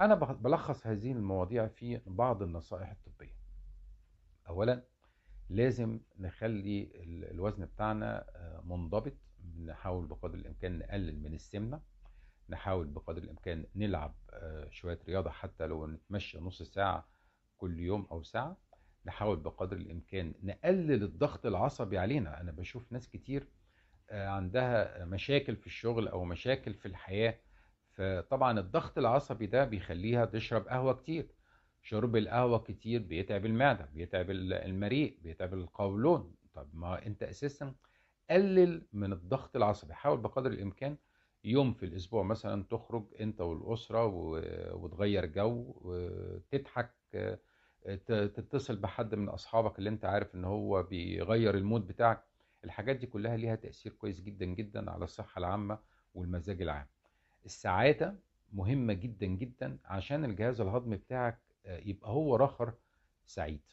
أنا بلخص هذه المواضيع في بعض النصائح الطبية أولا لازم نخلي الوزن بتاعنا آه، منضبط نحاول بقدر الإمكان نقلل من السمنة نحاول بقدر الإمكان نلعب آه، شوية رياضة حتى لو نتمشى نص ساعة كل يوم أو ساعة نحاول بقدر الإمكان نقلل الضغط العصبي علينا أنا بشوف ناس كتير آه، عندها مشاكل في الشغل أو مشاكل في الحياة فطبعا الضغط العصبي ده بيخليها تشرب قهوة كتير شرب القهوة كتير بيتعب المعدة بيتعب المريء بيتعب القولون طب ما انت اساسا قلل من الضغط العصبي حاول بقدر الامكان يوم في الاسبوع مثلا تخرج انت والاسرة وتغير جو تضحك تتصل بحد من اصحابك اللي انت عارف ان هو بيغير المود بتاعك الحاجات دي كلها ليها تأثير كويس جدا جدا على الصحة العامة والمزاج العام السعاده مهمه جدا جدا عشان الجهاز الهضمي بتاعك آه، يبقى هو رخر سعيد